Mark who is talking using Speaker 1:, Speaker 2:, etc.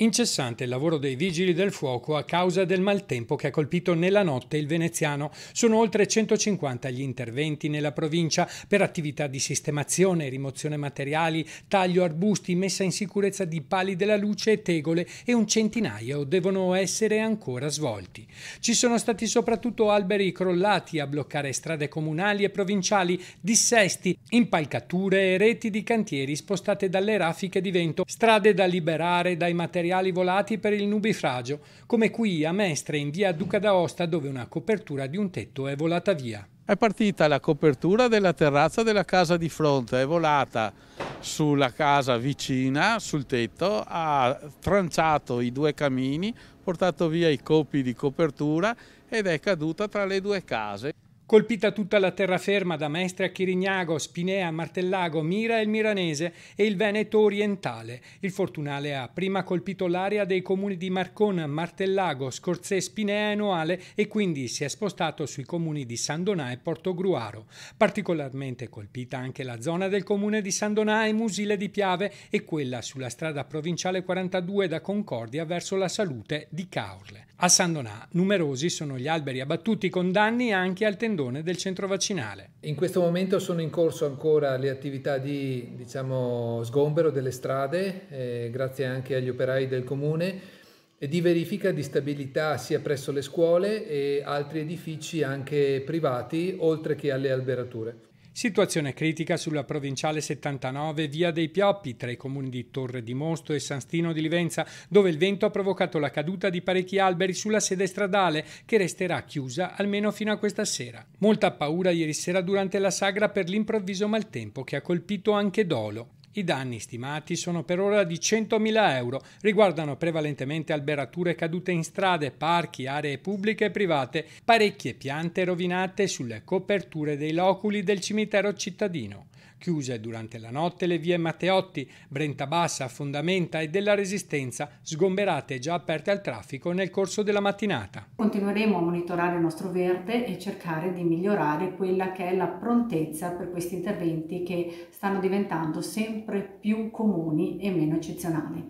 Speaker 1: Incessante il lavoro dei vigili del fuoco a causa del maltempo che ha colpito nella notte il veneziano. Sono oltre 150 gli interventi nella provincia per attività di sistemazione, rimozione materiali, taglio arbusti, messa in sicurezza di pali della luce e tegole e un centinaio devono essere ancora svolti. Ci sono stati soprattutto alberi crollati a bloccare strade comunali e provinciali, dissesti, impalcature e reti di cantieri spostate dalle raffiche di vento, strade da liberare dai materiali materiali volati per il nubifragio, come qui a Mestre in via Duca d'Aosta dove una copertura di un tetto è volata via.
Speaker 2: È partita la copertura della terrazza della casa di fronte, è volata sulla casa vicina, sul tetto, ha tranciato i due camini, portato via i copi di copertura ed è caduta tra le due case. Colpita tutta la terraferma da Maestre a Chirignago,
Speaker 1: Spinea, Martellago, Mira e il Miranese e il Veneto orientale. Il Fortunale ha prima colpito l'area dei comuni di Marcon, Martellago, Scorzè, Spinea e Noale e quindi si è spostato sui comuni di San Donà e Portogruaro. Particolarmente colpita anche la zona del comune di San Donà e Musile di Piave e quella sulla strada provinciale 42 da Concordia verso la salute di Caorle. A San Donà numerosi sono gli alberi abbattuti con danni anche al tendente tendone del centro vaccinale. In questo momento sono in corso ancora le attività di diciamo, sgombero delle strade, eh, grazie anche agli operai del comune, e di verifica di stabilità sia presso le scuole e altri edifici anche privati, oltre che alle alberature. Situazione critica sulla provinciale 79 via dei Pioppi tra i comuni di Torre di Mosto e San Stino di Livenza, dove il vento ha provocato la caduta di parecchi alberi sulla sede stradale che resterà chiusa almeno fino a questa sera. Molta paura ieri sera durante la sagra per l'improvviso maltempo che ha colpito anche Dolo. I danni stimati sono per ora di 100.000 euro, riguardano prevalentemente alberature cadute in strade, parchi, aree pubbliche e private, parecchie piante rovinate sulle coperture dei loculi del cimitero cittadino chiuse durante la notte le vie Matteotti, Brenta Bassa, Fondamenta e della Resistenza, sgomberate e già aperte al traffico nel corso della mattinata. Continueremo a monitorare il nostro verde e cercare di migliorare quella che è la prontezza per questi interventi che stanno diventando sempre più comuni e meno eccezionali.